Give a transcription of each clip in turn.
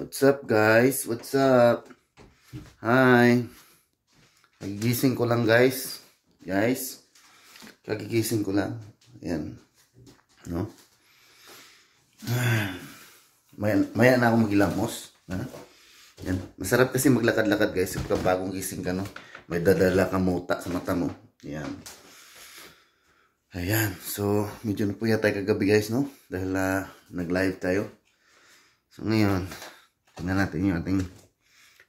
What's up guys? What's up? Hi! Nagigising ko lang guys. Guys. Kagigising ko lang. Ayan. No? Maya, maya na ako maghilamos. Ha? Ayan. Masarap kasi maglakad-lakad guys. Kapag bagong gising ka no. May dadala ka muta sa mata mo. Ayan. Ayan. So, medyo na po yata kagabi guys no. Dahil uh, nag-live tayo. So, ngayon. Tingnan natin yung ating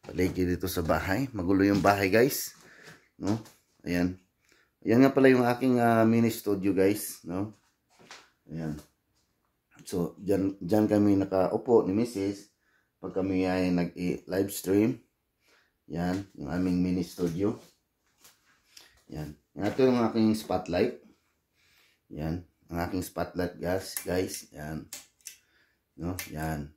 paligid dito sa bahay. Magulo yung bahay guys. No? Ayan. Ayan nga pala yung aking uh, mini studio guys. No? Ayan. So, dyan, dyan kami nakaupo ni Mrs. Pag kami ay nag-live stream. Yan, yung aming mini studio. Yan. Ito yung aking spotlight. Yan. Ang aking spotlight, guys. Guys. Yan. No? Yan.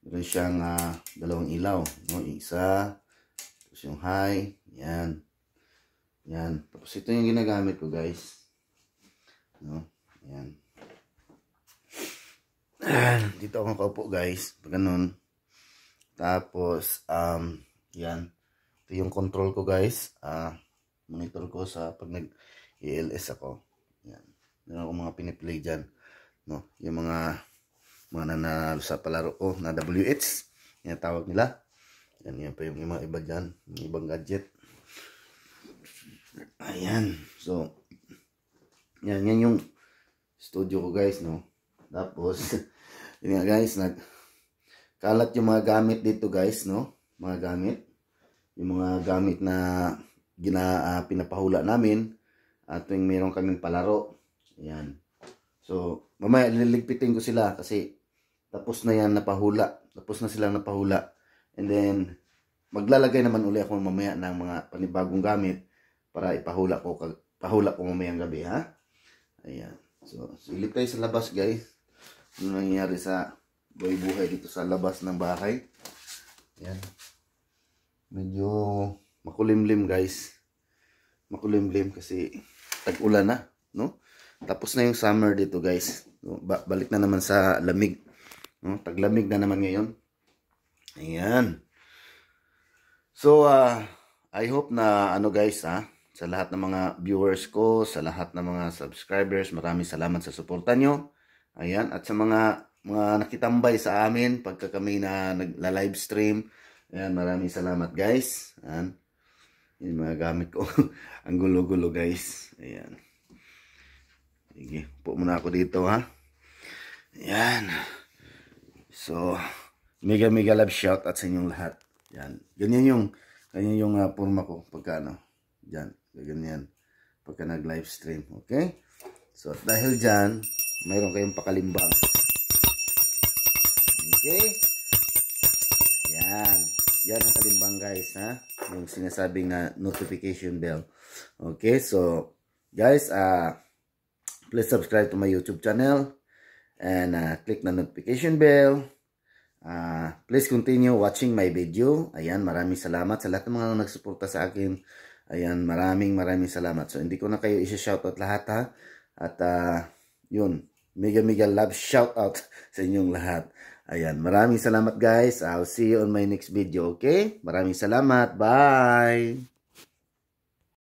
Meron siyang uh, dalawang ilaw. No? isa, tapos yung high. Yan. Yan. Tapos ito yung ginagamit ko guys. No? Yan. Dito ako nakaupo guys. Pag ganun. Tapos, um, yan. Ito yung control ko guys. Uh, monitor ko sa pag nag-ELS ako. Yan. Meron akong mga piniplay dyan. No? Yung mga mga nanalo sa palaro ko oh, na WH yan tawag nila yan yan pa yung mga iba dyan yung ibang gadget ayan so yan yan yung studio ko guys no tapos yun nga guys nag kalat yung mga gamit dito guys no mga gamit yung mga gamit na gina, uh, pinapahula namin at ah, tuwing meron kaming palaro yan so mamaya liligpitin ko sila kasi tapos na yan napahula. Tapos na silang napahula. And then, maglalagay naman uli ako mamaya ng mga panibagong gamit para ipahula ko, pahula ko mamayang gabi, ha? Ayan. So, silip tayo sa labas, guys. Ano nangyayari sa buhay-buhay dito sa labas ng bahay. Ayan. Medyo makulimlim, guys. Makulimlim kasi tag-ulan na, no? Tapos na yung summer dito, guys. balik na naman sa lamig. No? Hmm, taglamig na naman ngayon. Ayan. So, uh, I hope na ano guys ha, sa lahat ng mga viewers ko, sa lahat ng mga subscribers, maraming salamat sa suporta nyo. Ayan, at sa mga mga nakitambay sa amin pagka kami na nagla-live stream. Ayan, maraming salamat guys. Ayan. Yung mga gamit ko. Ang gulo-gulo guys. Ayan. Sige, upo muna ako dito ha. Ayan. So, mega mega love shout out sa inyong lahat. Yan. Ganyan yung ganyan yung uh, ah, forma ko pagka ano. Yan. Ganyan. Pagka nag live stream. Okay? So, dahil dyan, mayroon kayong pakalimbang. Okay? Yan. Yan ang kalimbang guys ha. Yung sinasabing na notification bell. Okay? So, guys, uh, please subscribe to my YouTube channel and uh, click na notification bell. Uh, please continue watching my video. Ayan, maraming salamat sa lahat ng mga nagsuporta sa akin. Ayan, maraming maraming salamat. So, hindi ko na kayo isi-shoutout lahat ha. At uh, yun, mega mega love shoutout sa inyong lahat. Ayan, maraming salamat guys. I'll see you on my next video, okay? Maraming salamat. Bye!